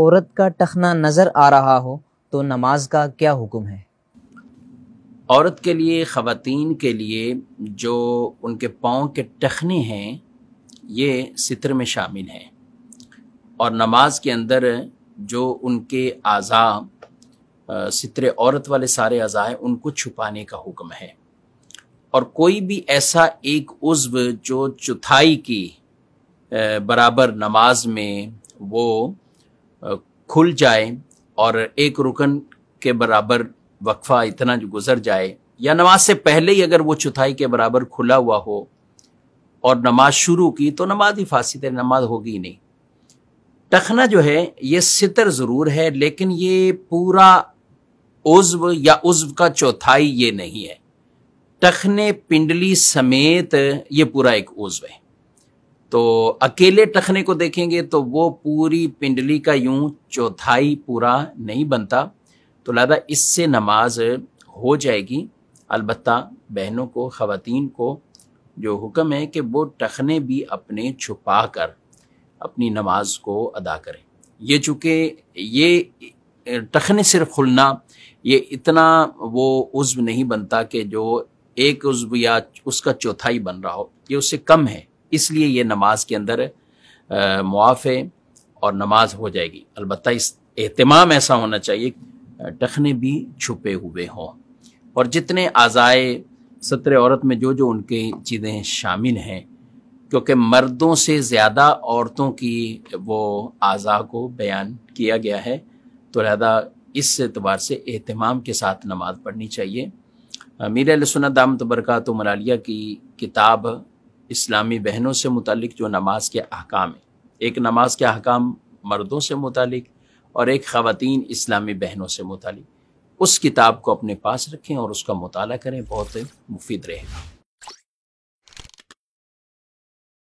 औरत का टखना नज़र आ रहा हो तो नमाज का क्या हुक्म है औरत के लिए ख़वान के लिए जो उनके पाँव के टखने हैं ये सितर में शामिल हैं और नमाज के अंदर जो उनके अज़ा सितर औरत वाले सारे अज़ा हैं उनको छुपाने का हुक्म है और कोई भी ऐसा एक उज्व जो चौथाई की बराबर नमाज में वो खुल जाए और एक रुकन के बराबर वक्फा इतना जो गुजर जाए या नमाज से पहले ही अगर वो चौथाई के बराबर खुला हुआ हो और नमाज शुरू की तो नमाज ही फासी तेरी नमाज होगी ही नहीं टखना जो है ये सितर ज़रूर है लेकिन ये पूरा उज्व या उज्व का चौथाई ये नहीं है टखने पिंडली समेत ये पूरा एक उज्व है तो अकेले टखने को देखेंगे तो वो पूरी पिंडली का यूं चौथाई पूरा नहीं बनता तो लादा इससे नमाज हो जाएगी अलबत् बहनों को ख़वान को जो हुक्म है कि वो टखने भी अपने छुपा कर अपनी नमाज को अदा करें ये चूँकि ये टखने सिर्फ खुलना ये इतना वो उज्व नहीं बनता कि जो एक उज्व या उसका चौथाई बन रहा हो ये उससे कम है इसलिए ये नमाज के अंदर मुआफ़ है और नमाज हो जाएगी अलबत् इस अहतमाम ऐसा होना चाहिए टखने भी छुपे हुए हों और जितने आज़ाए सत्र औरत में जो जो उनके चीज़ें शामिल हैं क्योंकि मर्दों से ज़्यादा औरतों की वो आज़ा को बयान किया गया है तो लिहाजा इस एतबार से अहतमाम के साथ नमाज पढ़नी चाहिए मीर सुनत दामत बरकत मलालिया की किताब इस्लामी बहनों से मुतलिक जो नमाज के अहकाम हैं एक नमाज के अहकाम मर्दों से मुतलिक और एक ख़वान इस्लामी बहनों से मुतलिक उस किताब को अपने पास रखें और उसका मुताला करें बहुत मुफीद रहेगा